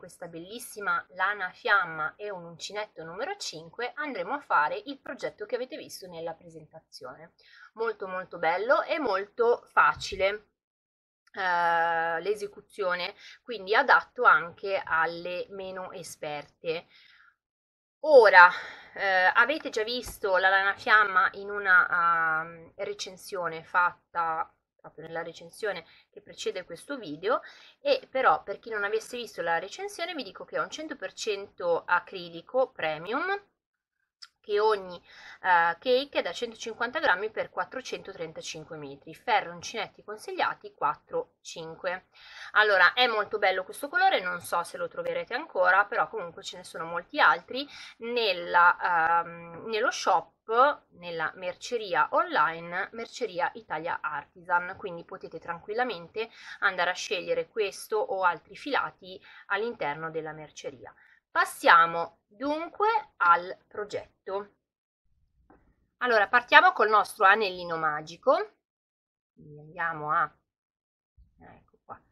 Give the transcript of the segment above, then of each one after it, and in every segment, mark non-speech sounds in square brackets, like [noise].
questa bellissima lana fiamma e un uncinetto numero 5 andremo a fare il progetto che avete visto nella presentazione. Molto molto bello e molto facile. Uh, l'esecuzione, quindi adatto anche alle meno esperte. Ora, uh, avete già visto la lana fiamma in una uh, recensione fatta proprio nella recensione che precede questo video e però per chi non avesse visto la recensione vi dico che è un 100% acrilico premium che ogni eh, cake è da 150 grammi per 435 metri, ferro uncinetti consigliati 4,5. Allora è molto bello questo colore, non so se lo troverete ancora, però comunque ce ne sono molti altri nella, ehm, nello shop nella merceria online Merceria Italia Artisan, quindi potete tranquillamente andare a scegliere questo o altri filati all'interno della merceria. Passiamo dunque al progetto. Allora, partiamo col nostro anellino magico. Quindi andiamo a eh, ecco qua,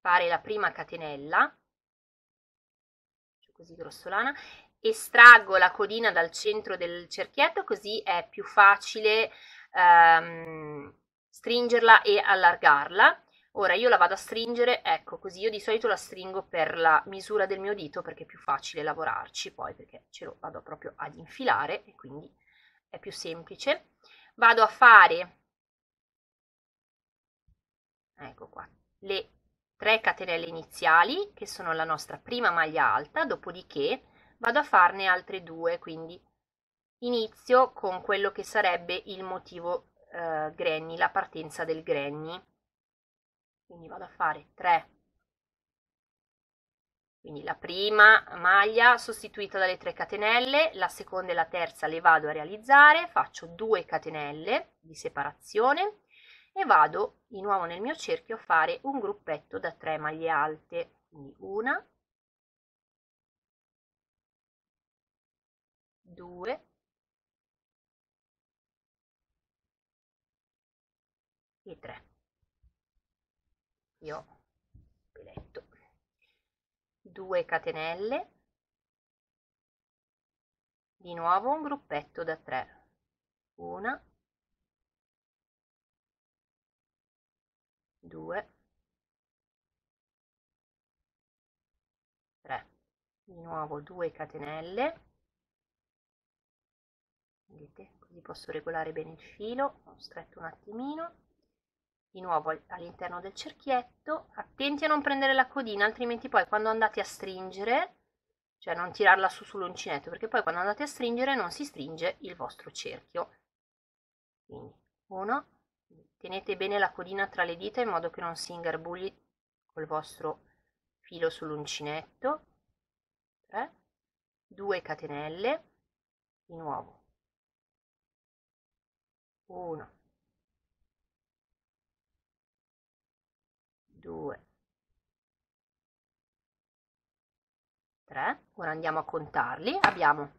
fare la prima catenella, così grossolana, estraggo la codina dal centro del cerchietto così è più facile ehm, stringerla e allargarla Ora io la vado a stringere, ecco così, io di solito la stringo per la misura del mio dito perché è più facile lavorarci poi perché ce lo vado proprio ad infilare e quindi è più semplice. Vado a fare, ecco qua, le 3 catenelle iniziali che sono la nostra prima maglia alta, dopodiché vado a farne altre due, quindi inizio con quello che sarebbe il motivo eh, granny, la partenza del granny quindi vado a fare 3 quindi la prima maglia sostituita dalle 3 catenelle la seconda e la terza le vado a realizzare faccio 2 catenelle di separazione e vado di nuovo nel mio cerchio a fare un gruppetto da 3 maglie alte quindi una 2 e 3 io filetto 2 catenelle di nuovo un gruppetto da 3 1 2 3 di nuovo 2 catenelle vedete così posso regolare bene il filo ho stretto un attimino di nuovo all'interno del cerchietto, attenti a non prendere la codina, altrimenti poi quando andate a stringere, cioè non tirarla su sull'uncinetto, perché poi quando andate a stringere non si stringe il vostro cerchio. Quindi, uno, tenete bene la codina tra le dita in modo che non si ingarbugli col vostro filo sull'uncinetto. 3, 2 catenelle, di nuovo 1 2, 3. Ora andiamo a contarli. Abbiamo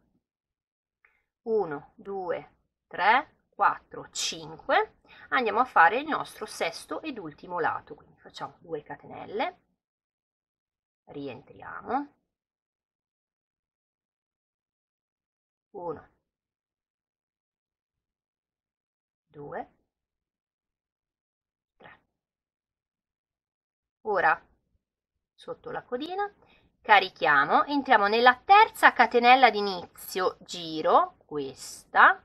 1, 2, 3, 4, 5. Andiamo a fare il nostro sesto ed ultimo lato. Quindi facciamo 2 catenelle, rientriamo. 1, 2, 3, Ora, sotto la codina, carichiamo, entriamo nella terza catenella d'inizio, giro, questa,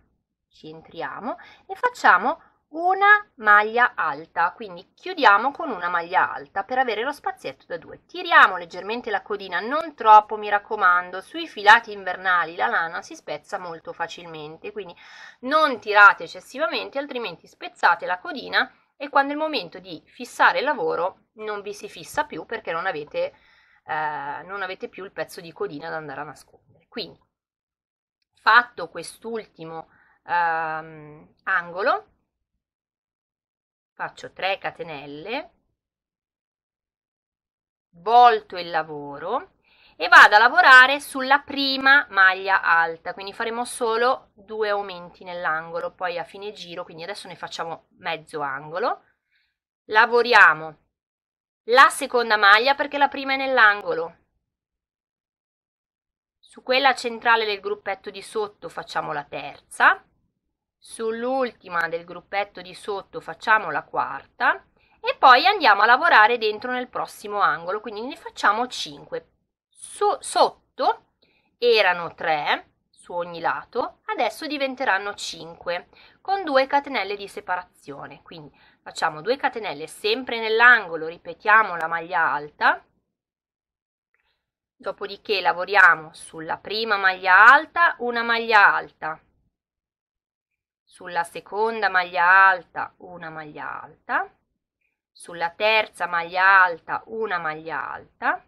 ci entriamo e facciamo una maglia alta, quindi chiudiamo con una maglia alta per avere lo spazietto da due. Tiriamo leggermente la codina, non troppo mi raccomando, sui filati invernali la lana si spezza molto facilmente, quindi non tirate eccessivamente altrimenti spezzate la codina e quando è il momento di fissare il lavoro non vi si fissa più perché non avete, eh, non avete più il pezzo di codina da andare a nascondere. Quindi, fatto quest'ultimo ehm, angolo, faccio 3 catenelle, volto il lavoro e vado a lavorare sulla prima maglia alta, quindi faremo solo due aumenti nell'angolo, poi a fine giro, quindi adesso ne facciamo mezzo angolo, lavoriamo la seconda maglia perché la prima è nell'angolo. Su quella centrale del gruppetto di sotto facciamo la terza, sull'ultima del gruppetto di sotto facciamo la quarta e poi andiamo a lavorare dentro nel prossimo angolo, quindi ne facciamo 5. Su, sotto erano 3 su ogni lato, adesso diventeranno 5 con 2 catenelle di separazione, quindi facciamo 2 catenelle sempre nell'angolo ripetiamo la maglia alta dopodiché lavoriamo sulla prima maglia alta una maglia alta sulla seconda maglia alta una maglia alta sulla terza maglia alta una maglia alta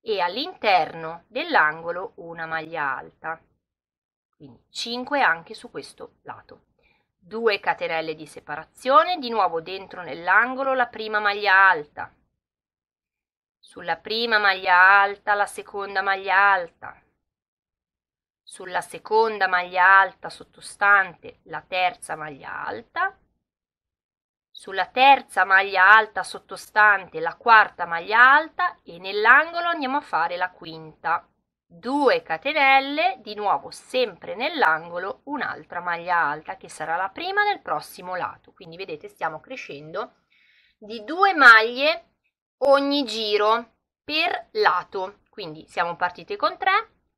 e all'interno dell'angolo una maglia alta quindi 5 anche su questo lato 2 catenelle di separazione, di nuovo dentro nell'angolo la prima maglia alta, sulla prima maglia alta la seconda maglia alta, sulla seconda maglia alta sottostante la terza maglia alta, sulla terza maglia alta sottostante la quarta maglia alta e nell'angolo andiamo a fare la quinta. 2 catenelle di nuovo sempre nell'angolo un'altra maglia alta che sarà la prima nel prossimo lato quindi vedete stiamo crescendo di due maglie ogni giro per lato quindi siamo partite con 3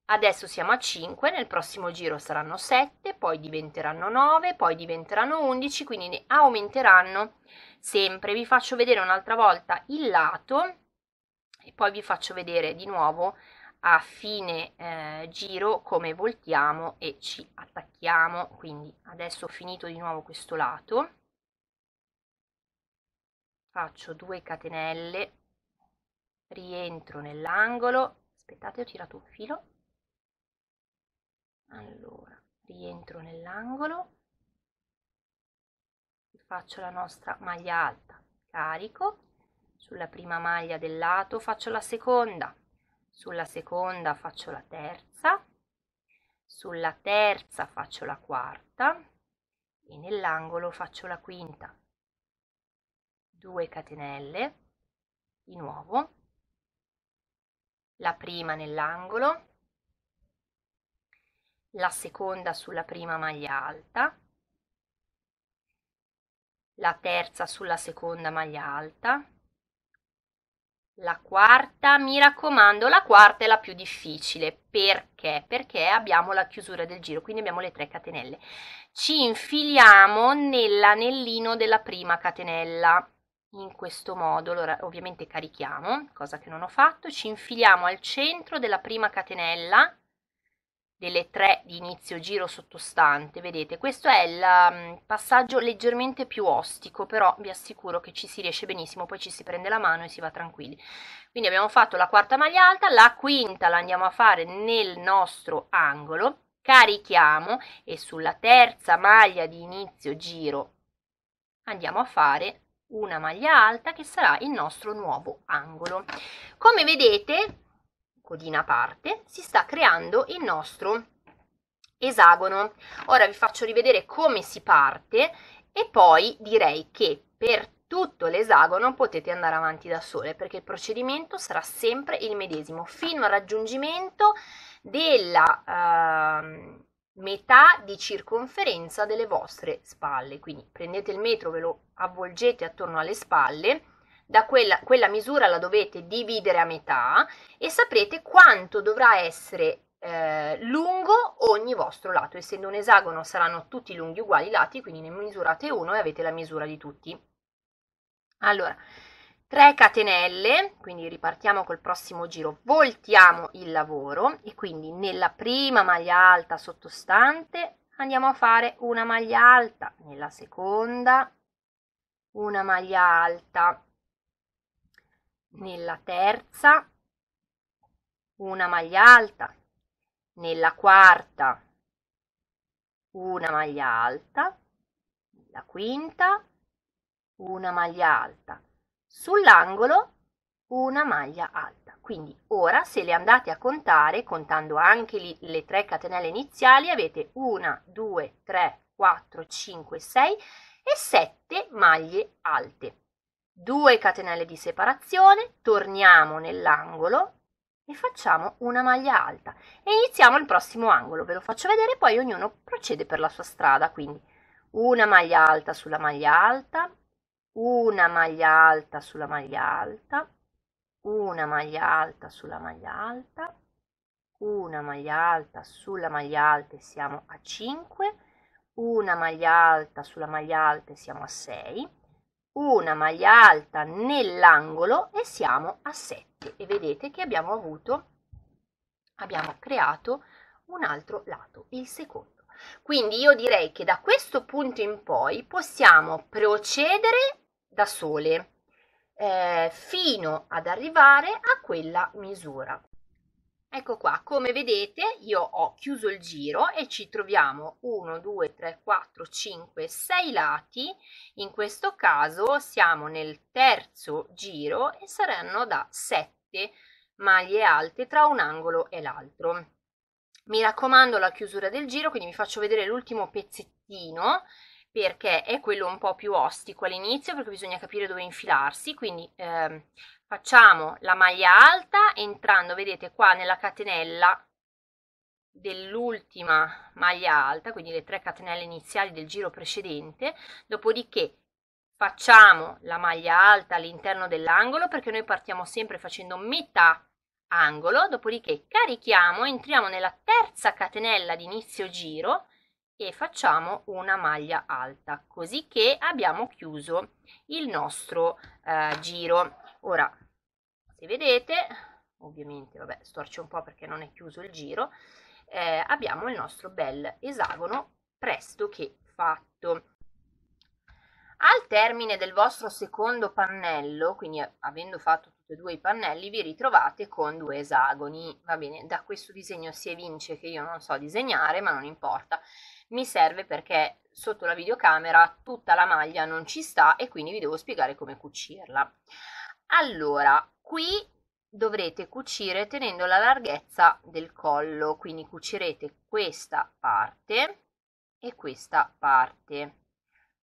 adesso siamo a 5 nel prossimo giro saranno 7 poi diventeranno 9 poi diventeranno 11 quindi ne aumenteranno sempre vi faccio vedere un'altra volta il lato e poi vi faccio vedere di nuovo a fine eh, giro come voltiamo e ci attacchiamo quindi adesso ho finito di nuovo questo lato faccio 2 catenelle rientro nell'angolo aspettate ho tirato un filo allora rientro nell'angolo faccio la nostra maglia alta carico sulla prima maglia del lato faccio la seconda sulla seconda faccio la terza, sulla terza faccio la quarta e nell'angolo faccio la quinta. 2 catenelle, di nuovo, la prima nell'angolo, la seconda sulla prima maglia alta, la terza sulla seconda maglia alta, la quarta, mi raccomando, la quarta è la più difficile. Perché? Perché abbiamo la chiusura del giro, quindi abbiamo le tre catenelle. Ci infiliamo nell'anellino della prima catenella. In questo modo, allora ovviamente carichiamo, cosa che non ho fatto, ci infiliamo al centro della prima catenella delle tre di inizio giro sottostante, vedete, questo è il mm, passaggio leggermente più ostico, però vi assicuro che ci si riesce benissimo, poi ci si prende la mano e si va tranquilli. Quindi abbiamo fatto la quarta maglia alta, la quinta la andiamo a fare nel nostro angolo, carichiamo e sulla terza maglia di inizio giro andiamo a fare una maglia alta che sarà il nostro nuovo angolo. Come vedete codina ecco, a parte, si sta creando il nostro esagono. Ora vi faccio rivedere come si parte e poi direi che per tutto l'esagono potete andare avanti da sole perché il procedimento sarà sempre il medesimo fino al raggiungimento della eh, metà di circonferenza delle vostre spalle quindi prendete il metro ve lo avvolgete attorno alle spalle da quella, quella misura la dovete dividere a metà e saprete quanto dovrà essere eh, lungo ogni vostro lato. Essendo un esagono saranno tutti lunghi uguali i lati, quindi ne misurate uno e avete la misura di tutti. Allora, 3 catenelle, quindi ripartiamo col prossimo giro, voltiamo il lavoro e quindi nella prima maglia alta sottostante andiamo a fare una maglia alta, nella seconda una maglia alta, nella terza una maglia alta, nella quarta una maglia alta, nella quinta una maglia alta, sull'angolo una maglia alta. Quindi ora se le andate a contare, contando anche li, le tre catenelle iniziali, avete 1, 2, 3, 4, 5, 6 e 7 maglie alte. 2 catenelle di separazione, torniamo nell'angolo e facciamo una maglia alta e iniziamo il prossimo angolo, ve lo faccio vedere poi ognuno procede per la sua strada, quindi una maglia alta sulla maglia alta, una maglia alta sulla maglia alta, una maglia alta sulla maglia alta, una maglia alta sulla maglia alta e siamo a 5, una maglia alta sulla maglia alta e siamo a 6, una maglia alta nell'angolo e siamo a 7 e vedete che abbiamo avuto abbiamo creato un altro lato il secondo quindi io direi che da questo punto in poi possiamo procedere da sole eh, fino ad arrivare a quella misura Ecco qua, come vedete io ho chiuso il giro e ci troviamo 1, 2, 3, 4, 5, 6 lati, in questo caso siamo nel terzo giro e saranno da 7 maglie alte tra un angolo e l'altro. Mi raccomando la chiusura del giro, quindi vi faccio vedere l'ultimo pezzettino perché è quello un po' più ostico all'inizio perché bisogna capire dove infilarsi, quindi eh, facciamo la maglia alta entrando vedete qua nella catenella dell'ultima maglia alta quindi le tre catenelle iniziali del giro precedente dopodiché facciamo la maglia alta all'interno dell'angolo perché noi partiamo sempre facendo metà angolo dopodiché carichiamo entriamo nella terza catenella di inizio giro e facciamo una maglia alta così che abbiamo chiuso il nostro eh, giro ora se vedete ovviamente vabbè storcio un po' perché non è chiuso il giro eh, abbiamo il nostro bel esagono presto che fatto al termine del vostro secondo pannello quindi avendo fatto tutti e due i pannelli vi ritrovate con due esagoni va bene da questo disegno si evince che io non so disegnare ma non importa mi serve perché sotto la videocamera tutta la maglia non ci sta e quindi vi devo spiegare come cucirla allora Qui dovrete cucire tenendo la larghezza del collo, quindi cucirete questa parte e questa parte.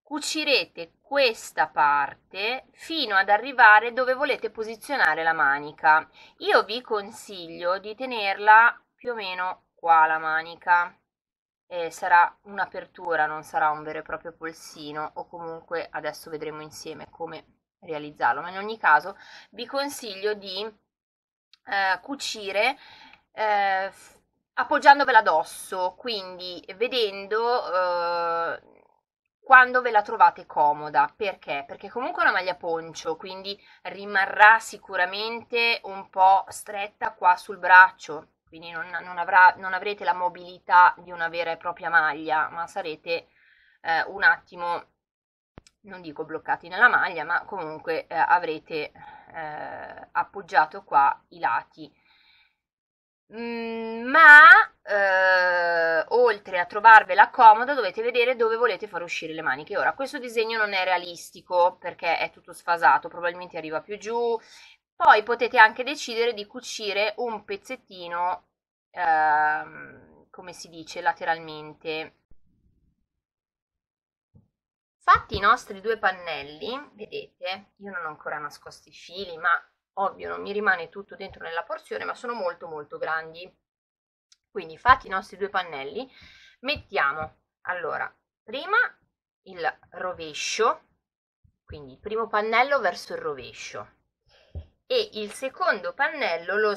Cucirete questa parte fino ad arrivare dove volete posizionare la manica. Io vi consiglio di tenerla più o meno qua la manica. Eh, sarà un'apertura, non sarà un vero e proprio polsino o comunque adesso vedremo insieme come realizzarlo, ma in ogni caso vi consiglio di eh, cucire eh, appoggiandovela addosso, quindi vedendo eh, quando ve la trovate comoda, perché? Perché comunque è una maglia poncio, quindi rimarrà sicuramente un po' stretta qua sul braccio, quindi non, non, avrà, non avrete la mobilità di una vera e propria maglia, ma sarete eh, un attimo non dico bloccati nella maglia, ma comunque eh, avrete eh, appoggiato qua i lati. Mm, ma eh, oltre a trovarvela comoda dovete vedere dove volete far uscire le maniche ora questo disegno non è realistico perché è tutto sfasato probabilmente arriva più giù poi potete anche decidere di cucire un pezzettino ehm, come si dice lateralmente Fatti i nostri due pannelli, vedete, io non ho ancora nascosto i fili, ma ovvio non mi rimane tutto dentro nella porzione, ma sono molto molto grandi. Quindi fatti i nostri due pannelli, mettiamo allora prima il rovescio, quindi il primo pannello verso il rovescio e il secondo pannello lo,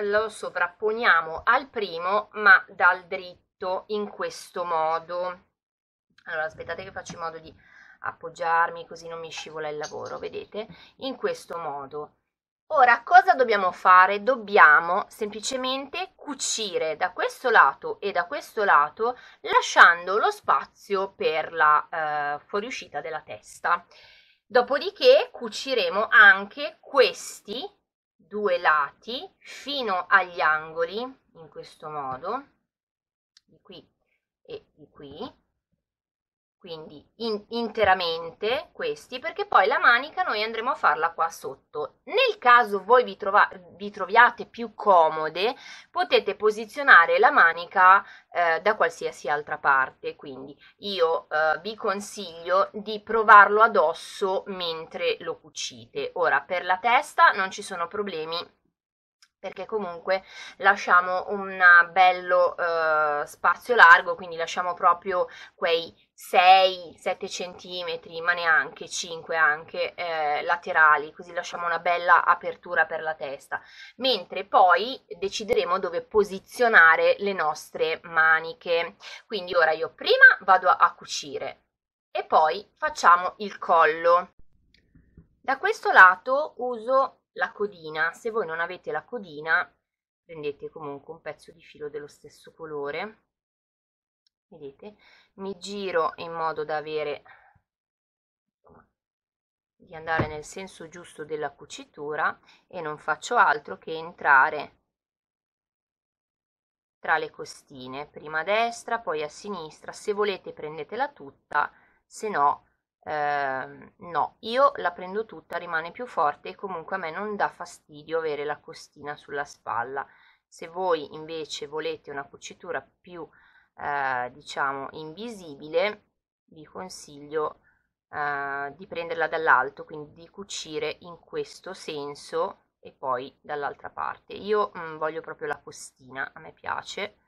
lo sovrapponiamo al primo ma dal dritto in questo modo allora aspettate che faccio in modo di appoggiarmi così non mi scivola il lavoro vedete in questo modo ora cosa dobbiamo fare dobbiamo semplicemente cucire da questo lato e da questo lato lasciando lo spazio per la eh, fuoriuscita della testa dopodiché cuciremo anche questi due lati fino agli angoli in questo modo di qui e di qui quindi in, interamente questi, perché poi la manica noi andremo a farla qua sotto. Nel caso voi vi, trova, vi troviate più comode, potete posizionare la manica eh, da qualsiasi altra parte, quindi io eh, vi consiglio di provarlo addosso mentre lo cucite. Ora, per la testa non ci sono problemi, perché comunque lasciamo un bello eh, spazio largo, quindi lasciamo proprio quei 6-7 cm, ma neanche 5 anche eh, laterali, così lasciamo una bella apertura per la testa, mentre poi decideremo dove posizionare le nostre maniche. Quindi ora io prima vado a, a cucire e poi facciamo il collo. Da questo lato uso la codina, se voi non avete la codina prendete comunque un pezzo di filo dello stesso colore vedete mi giro in modo da avere di andare nel senso giusto della cucitura e non faccio altro che entrare tra le costine prima a destra poi a sinistra se volete prendetela tutta se no eh, no io la prendo tutta rimane più forte e comunque a me non dà fastidio avere la costina sulla spalla se voi invece volete una cucitura più eh, diciamo invisibile vi consiglio eh, di prenderla dall'alto quindi di cucire in questo senso e poi dall'altra parte io mh, mm, voglio proprio la costina a me piace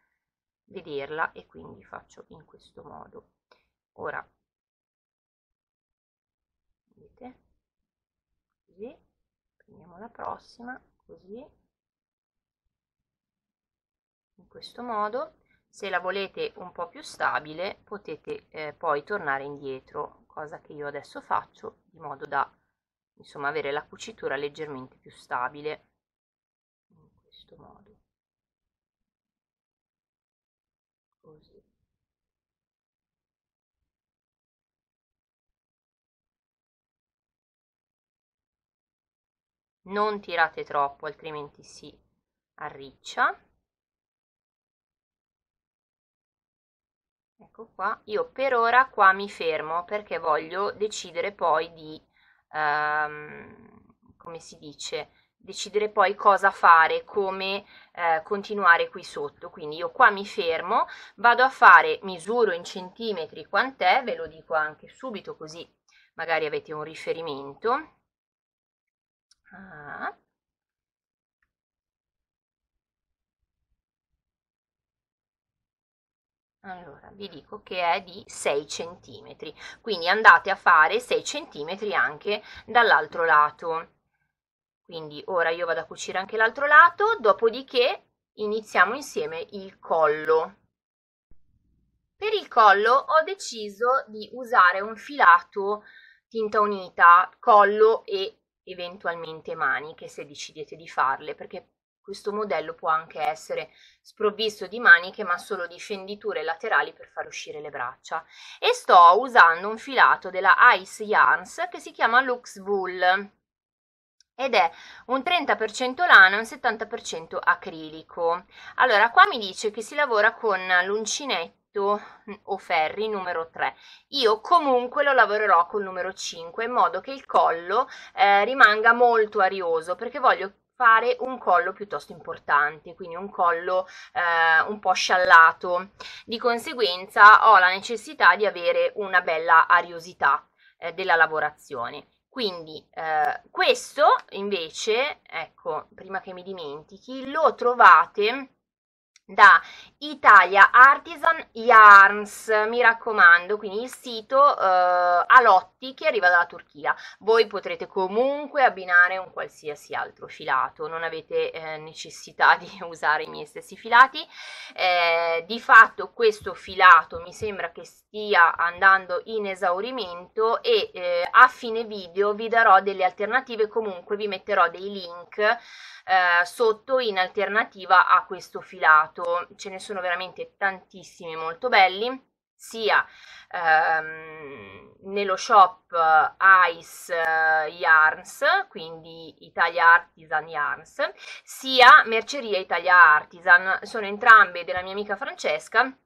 vederla e quindi faccio in questo modo ora vedete così prendiamo la prossima così in questo modo se la volete un po' più stabile potete eh, poi tornare indietro, cosa che io adesso faccio, in modo da insomma avere la cucitura leggermente più stabile, in questo modo. Così. Non tirate troppo, altrimenti si arriccia. ecco qua, io per ora qua mi fermo perché voglio decidere poi di, um, come si dice, decidere poi cosa fare, come eh, continuare qui sotto. Quindi io qua mi fermo, vado a fare, misuro in centimetri quant'è, ve lo dico anche subito così magari avete un riferimento. Ah. Allora, vi dico che è di 6 cm, quindi andate a fare 6 cm anche dall'altro lato. Quindi ora io vado a cucire anche l'altro lato, dopodiché iniziamo insieme il collo. Per il collo ho deciso di usare un filato tinta unita, collo e eventualmente maniche se decidete di farle, perché questo modello può anche essere sprovvisto di maniche ma solo di scenditure laterali per far uscire le braccia. E sto usando un filato della Ice Yarns che si chiama Lux Wool ed è un 30% lana e un 70% acrilico. Allora, qua mi dice che si lavora con l'uncinetto mm, o ferri numero 3 io comunque lo lavorerò col numero 5 in modo che il collo eh, rimanga molto arioso perché voglio fare un collo piuttosto importante, quindi un collo eh, un po' sciallato. Di conseguenza ho la necessità di avere una bella ariosità eh, della lavorazione. Quindi eh, questo invece, ecco, prima che mi dimentichi, lo trovate da Italia Artisan Yarns, mi raccomando, quindi il sito eh, Alotti che arriva dalla Turchia. Voi potrete comunque abbinare un qualsiasi altro filato, non avete eh, necessità [laughs] di usare i miei stessi filati. Eh, di fatto questo filato mi sembra che stia andando in esaurimento e eh, a fine video vi darò delle alternative, comunque vi metterò dei link eh, sotto in alternativa a questo filato. Ce ne sono veramente tantissimi molto belli sia ehm, nello shop eh, Ice eh, Yarns, quindi Italia Artisan Yarns, sia Merceria Italia Artisan, sono entrambe della mia amica Francesca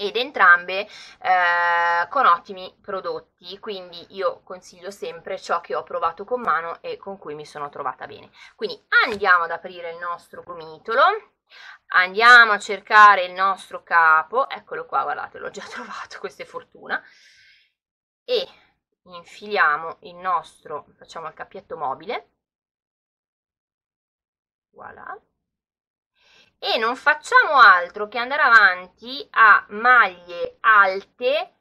ed entrambe eh, con ottimi prodotti, quindi io consiglio sempre ciò che ho provato con mano e con cui mi sono trovata bene. Quindi andiamo ad aprire il nostro gomitolo, andiamo a cercare il nostro capo, eccolo qua, guardate, l'ho già [laughs] trovato, questa è fortuna, e infiliamo il nostro, facciamo il cappietto mobile, voilà, e non facciamo altro che andare avanti a maglie alte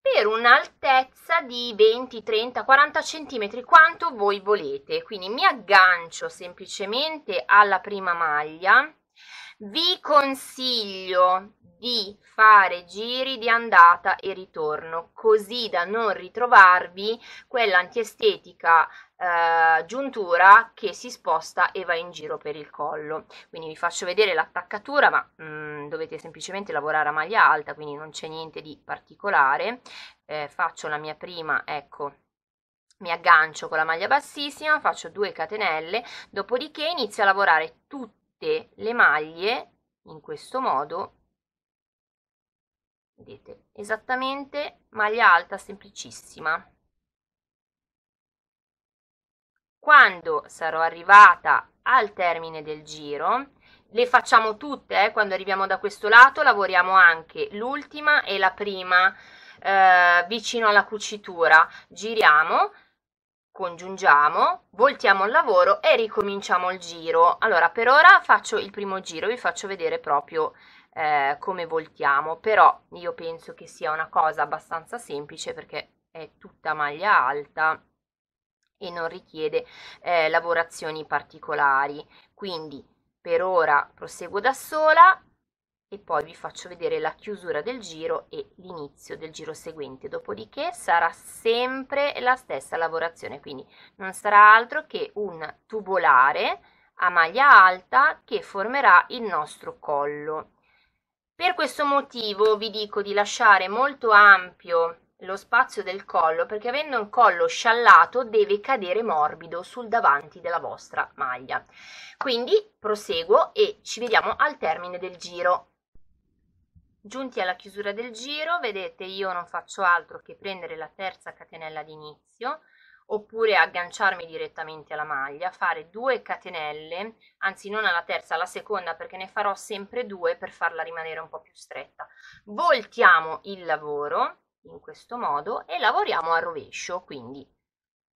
per un'altezza di 20, 30, 40 cm quanto voi volete quindi mi aggancio semplicemente alla prima maglia vi consiglio di fare giri di andata e ritorno così da non ritrovarvi quella antiestetica eh, giuntura che si sposta e va in giro per il collo quindi vi faccio vedere l'attaccatura ma mh, mm, dovete semplicemente lavorare a maglia alta quindi non c'è niente di particolare eh, faccio la mia prima ecco mi aggancio con la maglia bassissima faccio due catenelle dopodiché inizio a lavorare tutto tutte le maglie in questo modo vedete esattamente maglia alta semplicissima quando sarò arrivata al termine del giro le facciamo tutte eh, quando arriviamo da questo lato lavoriamo anche l'ultima e la prima eh, vicino alla cucitura giriamo congiungiamo, voltiamo il lavoro e ricominciamo il giro. Allora, per ora faccio il primo giro, vi faccio vedere proprio eh, come voltiamo, però io penso che sia una cosa abbastanza semplice perché è tutta maglia alta e non richiede eh, lavorazioni particolari. Quindi per ora proseguo da sola e poi vi faccio vedere la chiusura del giro e l'inizio del giro seguente dopodiché sarà sempre la stessa lavorazione quindi non sarà altro che un tubolare a maglia alta che formerà il nostro collo per questo motivo vi dico di lasciare molto ampio lo spazio del collo perché avendo un collo sciallato deve cadere morbido sul davanti della vostra maglia quindi proseguo e ci vediamo al termine del giro Giunti alla chiusura del giro, vedete io non faccio altro che prendere la terza catenella d'inizio oppure agganciarmi direttamente alla maglia, fare due catenelle, anzi non alla terza, alla seconda perché ne farò sempre due per farla rimanere un po' più stretta. Voltiamo il lavoro in questo modo e lavoriamo a rovescio, quindi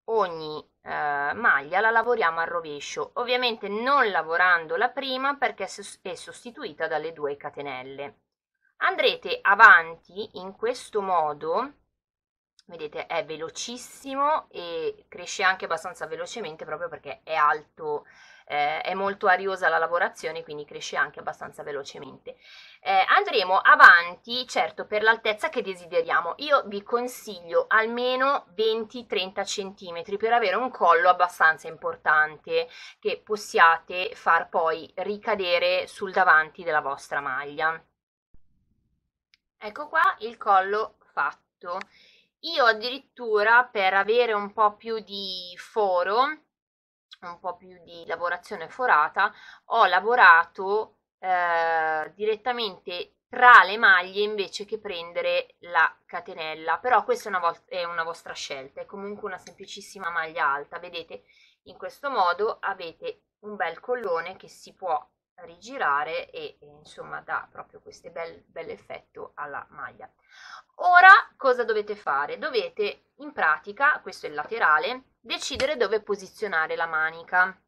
ogni eh, maglia la lavoriamo a rovescio, ovviamente non lavorando la prima perché è sostituita dalle due catenelle andrete avanti in questo modo vedete è velocissimo e cresce anche abbastanza velocemente proprio perché è alto eh, è molto ariosa la lavorazione quindi cresce anche abbastanza velocemente eh, andremo avanti certo per l'altezza che desideriamo io vi consiglio almeno 20-30 cm per avere un collo abbastanza importante che possiate far poi ricadere sul davanti della vostra maglia Ecco qua il collo fatto. Io addirittura per avere un po' più di foro, un po' più di lavorazione forata, ho lavorato eh, direttamente tra le maglie invece che prendere la catenella però questa è una, è una, vostra scelta è comunque una semplicissima maglia alta vedete in questo modo avete un bel collone che si può rigirare e, insomma dà proprio questo bel, bel effetto alla maglia. Ora cosa dovete fare? Dovete in pratica, questo è il laterale, decidere dove posizionare la manica.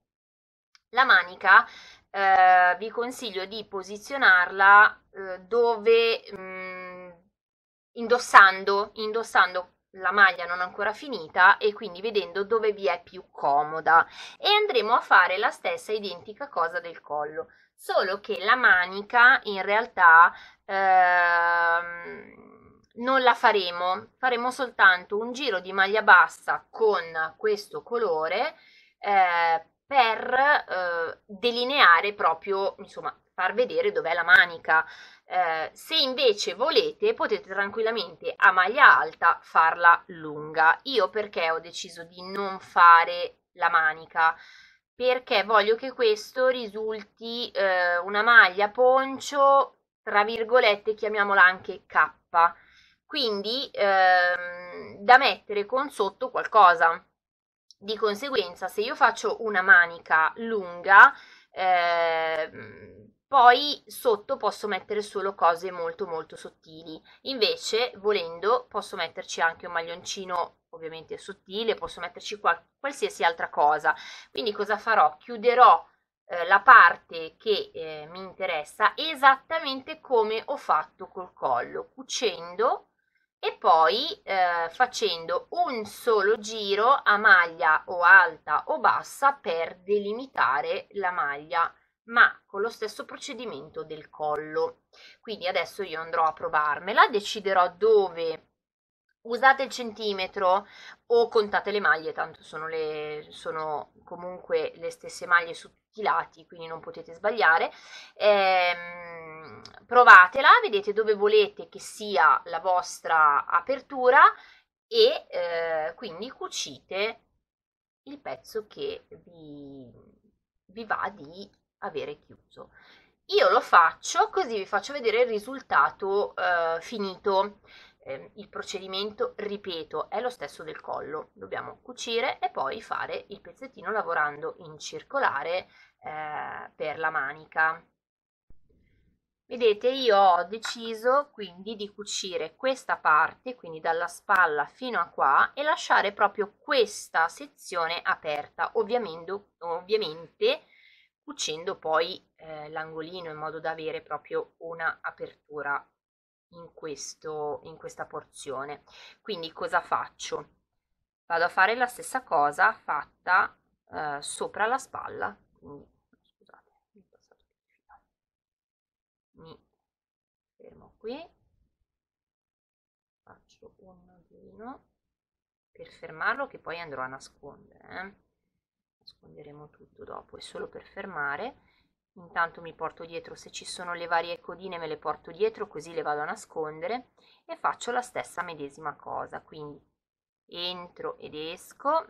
La manica eh, vi consiglio di posizionarla eh, dove mh, mm, indossando, indossando la maglia non ancora finita e quindi vedendo dove vi è più comoda e andremo a fare la stessa identica cosa del collo solo che la manica in realtà ehm, non la faremo faremo soltanto un giro di maglia bassa con questo colore eh, per eh, delineare proprio insomma far vedere dov'è la manica eh, se invece volete potete tranquillamente a maglia alta farla lunga. Io perché ho deciso di non fare la manica? Perché voglio che questo risulti eh, una maglia poncio, tra virgolette chiamiamola anche K. Quindi ehm, da mettere con sotto qualcosa. Di conseguenza se io faccio una manica lunga... Ehm, poi sotto posso mettere solo cose molto molto sottili. Invece, volendo, posso metterci anche un maglioncino ovviamente sottile, posso metterci qual- qualsiasi altra cosa. Quindi cosa farò? Chiuderò eh, la parte che eh, mi interessa esattamente come ho fatto col collo, cucendo e poi eh, facendo un solo giro a maglia o alta o bassa per delimitare la maglia ma con lo stesso procedimento del collo. Quindi adesso io andrò a provarmela, deciderò dove usate il centimetro o contate le maglie, tanto sono, le, sono comunque le stesse maglie su tutti i lati, quindi non potete sbagliare. Ehm, provatela, vedete dove volete che sia la vostra apertura e eh, quindi cucite il pezzo che vi, vi va di avere chiuso. Io lo faccio così vi faccio vedere il risultato eh, finito. Eh, il procedimento, ripeto, è lo stesso del collo. Dobbiamo cucire e poi fare il pezzettino lavorando in circolare eh, per la manica. Vedete, io ho deciso quindi di cucire questa parte, quindi dalla spalla fino a qua, e lasciare proprio questa sezione aperta, ovviamente, ovviamente cucendo poi eh, l'angolino in modo da avere proprio una apertura in, questo, in questa porzione. Quindi cosa faccio? Vado a fare la stessa cosa fatta eh, sopra la spalla, quindi scusate, mi Mi fermo qui, faccio un nodino per fermarlo che poi andrò a nascondere. Eh nasconderemo tutto dopo, è solo per fermare. Intanto mi porto dietro, se ci sono le varie codine me le porto dietro, così le vado a nascondere e faccio la stessa medesima cosa. Quindi entro ed esco,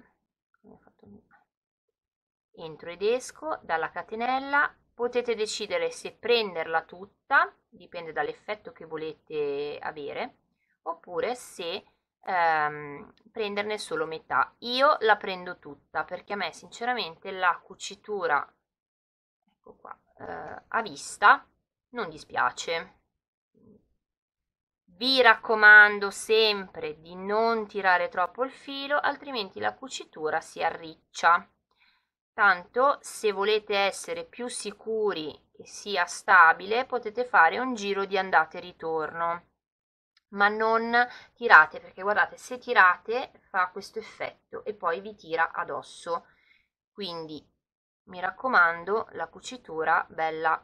entro ed esco dalla catenella, potete decidere se prenderla tutta, dipende dall'effetto che volete avere, oppure se ehm, prenderne solo metà. Io la prendo tutta perché a me sinceramente la cucitura ecco qua, eh, a vista non dispiace. Vi raccomando sempre di non tirare troppo il filo, altrimenti la cucitura si arriccia. Tanto se volete essere più sicuri che sia stabile, potete fare un giro di andata e ritorno ma non tirate perché guardate se tirate fa questo effetto e poi vi tira addosso quindi mi raccomando la cucitura bella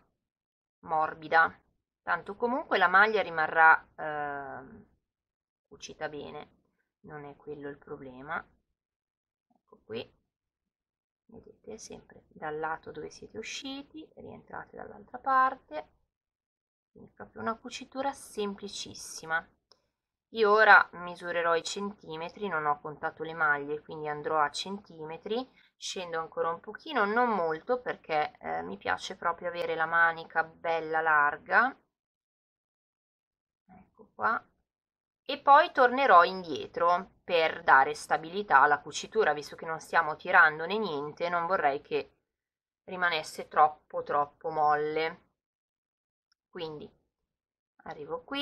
morbida tanto comunque la maglia rimarrà eh, cucita bene non è quello il problema ecco qui vedete sempre dal lato dove siete usciti rientrate dall'altra parte quindi proprio una cucitura semplicissima io ora misurerò i centimetri non ho contato le maglie quindi andrò a centimetri scendo ancora un pochino non molto perché eh, mi piace proprio avere la manica bella larga ecco qua e poi tornerò indietro per dare stabilità alla cucitura visto che non stiamo tirandone niente non vorrei che rimanesse troppo troppo molle quindi arrivo qui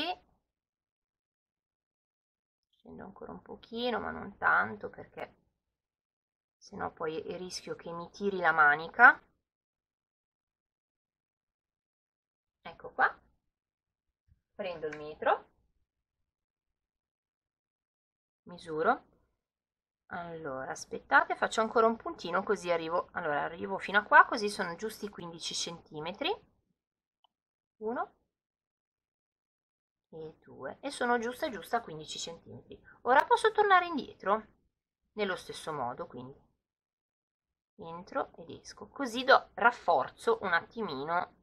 scendo ancora un pochino ma non tanto perché sennò no poi rischio che mi tiri la manica ecco qua prendo il metro misuro allora aspettate faccio ancora un puntino così arrivo allora arrivo fino a qua così sono giusti 15 centimetri 1 e 2 e sono giusta giusta 15 centimetri. Ora posso tornare indietro, nello stesso modo quindi. Entro ed esco, così do, rafforzo un attimino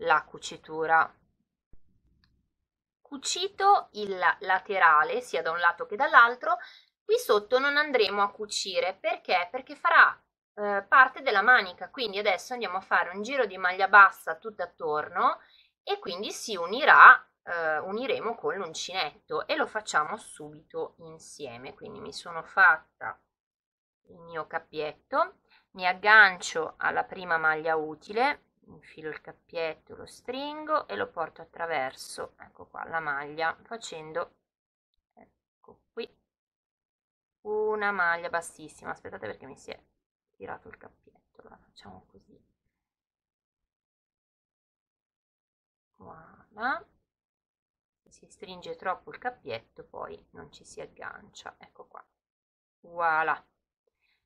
la cucitura. Cucito il laterale sia da un lato che dall'altro, qui sotto non andremo a cucire perché? Perché farà eh, parte della manica, quindi adesso andiamo a fare un giro di maglia bassa tutto attorno e quindi si unirà eh, uniremo con l'uncinetto e lo facciamo subito insieme quindi mi sono fatta il mio cappietto mi aggancio alla prima maglia utile infilo il cappietto lo stringo e lo porto attraverso ecco qua la maglia facendo ecco qui una maglia bassissima aspettate perché mi si è tirato il cappietto allora facciamo così Voilà. Si stringe troppo il cappietto, poi non ci si aggancia. Ecco qua. Voilà.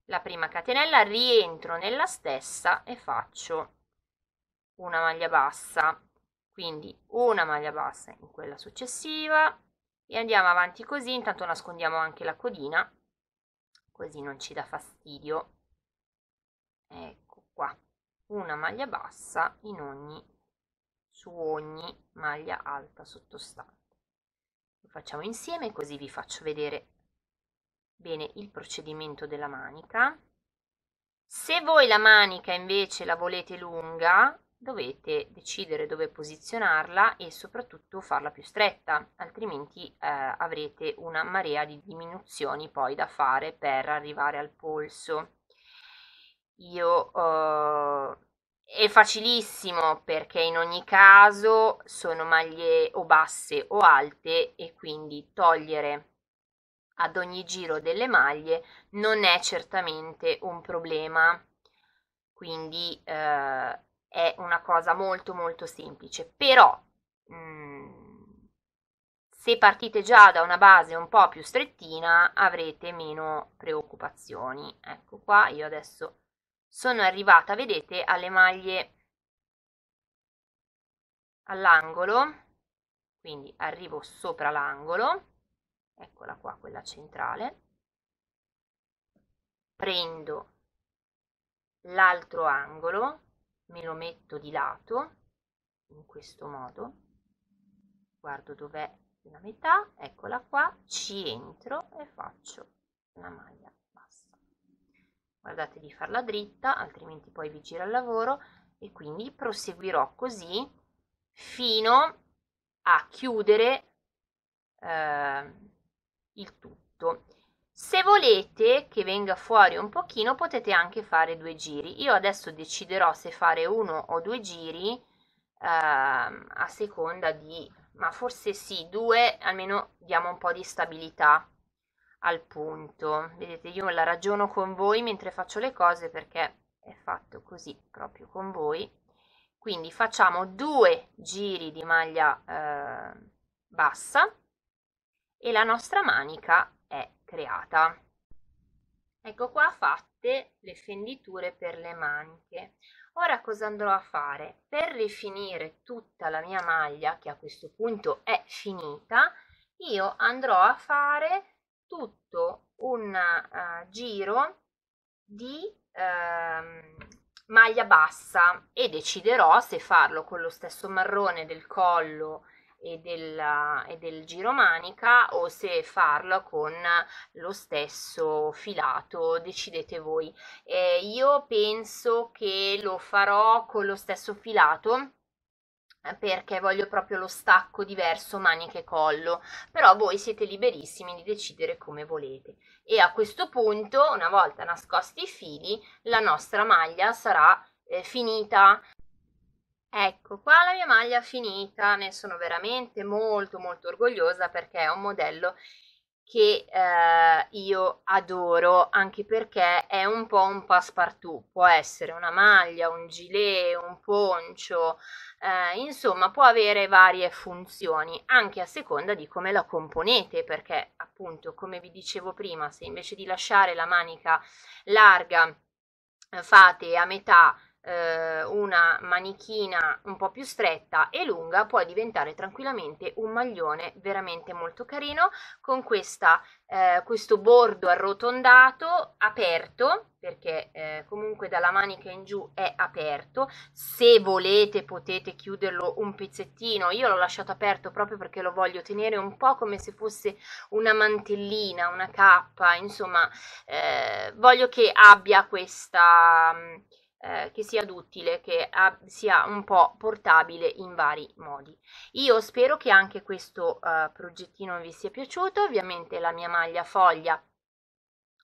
La prima catenella rientro nella stessa e faccio una maglia bassa. Quindi una maglia bassa in quella successiva e andiamo avanti così. Intanto nascondiamo anche la codina, così non ci dà fastidio. Ecco qua. Una maglia bassa in ogni su ogni maglia alta sottostante. Lo facciamo insieme così vi faccio vedere bene il procedimento della manica. Se voi la manica invece la volete lunga, dovete decidere dove posizionarla e soprattutto farla più stretta, altrimenti eh, avrete una marea di diminuzioni poi da fare per arrivare al polso. Io eh, è facilissimo perché in ogni caso sono maglie o basse o alte e quindi togliere ad ogni giro delle maglie non è certamente un problema. Quindi eh, è una cosa molto molto semplice, però mm, se partite già da una base un po' più strettina avrete meno preoccupazioni. Ecco qua, io adesso sono arrivata, vedete, alle maglie all'angolo, quindi arrivo sopra l'angolo, eccola qua quella centrale, prendo l'altro angolo, me lo metto di lato, in questo modo, guardo dov'è la metà, eccola qua, ci entro e faccio una maglia guardate di farla dritta altrimenti poi vi gira il lavoro e quindi proseguirò così fino a chiudere eh, il tutto se volete che venga fuori un pochino potete anche fare due giri io adesso deciderò se fare uno o due giri eh, a seconda di ma forse sì due almeno diamo un po di stabilità al punto. Vedete, io la ragiono con voi mentre faccio le cose perché è fatto così proprio con voi. Quindi facciamo due giri di maglia eh, bassa e la nostra manica è creata. Ecco qua fatte le fenditure per le maniche. Ora cosa andrò a fare? Per rifinire tutta la mia maglia, che a questo punto è finita, io andrò a fare tutto un uh, giro di uh, maglia bassa e deciderò se farlo con lo stesso marrone del collo e, della, eh, e del giro manica o se farlo con lo stesso filato decidete voi eh, io penso che lo farò con lo stesso filato perché voglio proprio lo stacco diverso maniche e collo però voi siete liberissimi di decidere come volete e a questo punto una volta nascosti i fili la nostra maglia sarà eh, finita ecco qua la mia maglia finita ne sono veramente molto molto orgogliosa perché è un modello che eh, io adoro anche perché è un po' un passepartout, può essere una maglia, un gilet, un poncio, eh, insomma può avere varie funzioni anche a seconda di come la componete perché appunto come vi dicevo prima se invece di lasciare la manica larga eh, fate a metà eh, una manichina un po' più stretta e lunga può diventare tranquillamente un maglione veramente molto carino con questa, eh, questo bordo arrotondato aperto perché eh, comunque dalla manica in giù è aperto se volete potete chiuderlo un pezzettino io l'ho lasciato aperto proprio perché lo voglio tenere un po' come se fosse una mantellina una cappa insomma eh, voglio che abbia questa mh, eh, che sia duttile, che a, sia un po' portabile in vari modi. Io spero che anche questo eh, progettino vi sia piaciuto, ovviamente la mia maglia foglia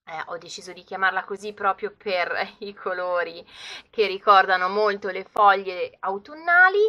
eh, ho deciso di chiamarla così proprio per [laughs] i colori che ricordano molto le foglie autunnali.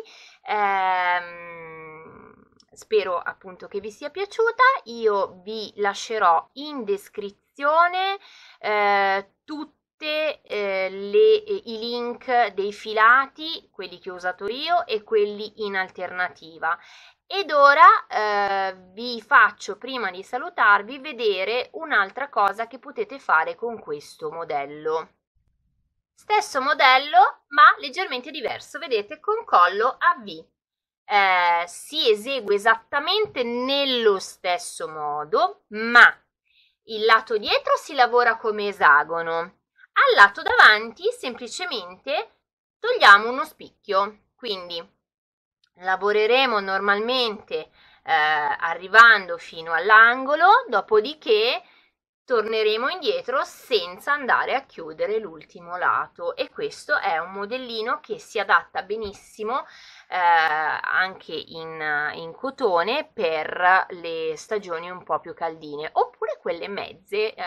Ehm, spero appunto che vi sia piaciuta. Io vi lascerò in descrizione eh, tutti eh, eh, i link dei filati, quelli che ho usato io e quelli in alternativa. Ed ora eh, vi faccio, prima di salutarvi, vedere un'altra cosa che potete fare con questo modello. Stesso modello, ma leggermente diverso, vedete, con collo a V. Eh, si esegue esattamente nello stesso modo, ma il lato dietro si lavora come esagono, al lato davanti semplicemente togliamo uno spicchio, quindi lavoreremo normalmente eh, arrivando fino all'angolo, dopodiché torneremo indietro senza andare a chiudere l'ultimo lato e questo è un modellino che si adatta benissimo eh, anche in, in, cotone per le stagioni un po' più caldine oppure quelle mezze eh,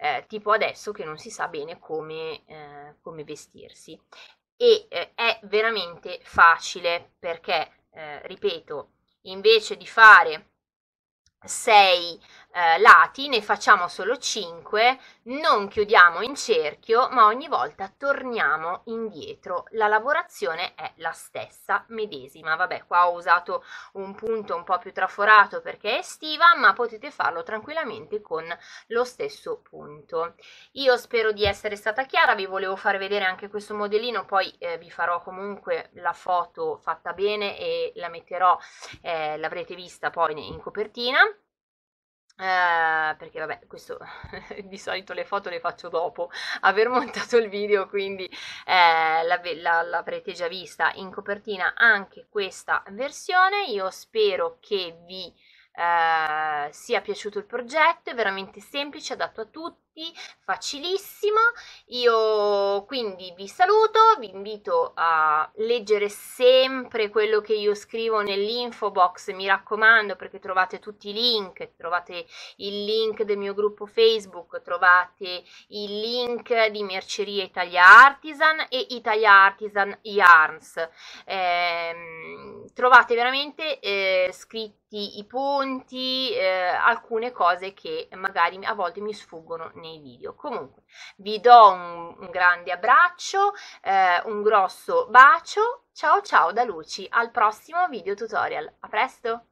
eh, tipo adesso che non si sa bene come, eh, come vestirsi. E eh, è veramente facile perché, eh, ripeto, invece di fare 6 eh, lati, ne facciamo solo 5, non chiudiamo in cerchio, ma ogni volta torniamo indietro. La lavorazione è la stessa, medesima. Vabbè, qua ho usato un punto un po' più traforato perché è estiva, ma potete farlo tranquillamente con lo stesso punto. Io spero di essere stata chiara, vi volevo far vedere anche questo modellino, poi eh, vi farò comunque la foto fatta bene e la metterò, eh, l'avrete vista poi in copertina. Eh, perché vabbè, questo [laughs] di solito le foto le faccio dopo aver montato il video, quindi eh, l'avrete la, la, già vista in copertina anche questa versione. Io spero che vi eh, sia piaciuto il progetto, è veramente semplice, adatto a tutti tutti, facilissimo. Io quindi vi saluto, vi invito a leggere sempre quello che io scrivo nell'info box, mi raccomando, perché trovate tutti i link, trovate il link del mio gruppo Facebook, trovate il link di Merceria Italia Artisan e Italia Artisan Yarns. Eh, trovate veramente eh, scritti i punti, eh, alcune cose che magari a volte mi sfuggono nei video. Comunque, vi do un, un grande abbraccio, eh, un grosso bacio. Ciao ciao da Luci, al prossimo video tutorial. A presto!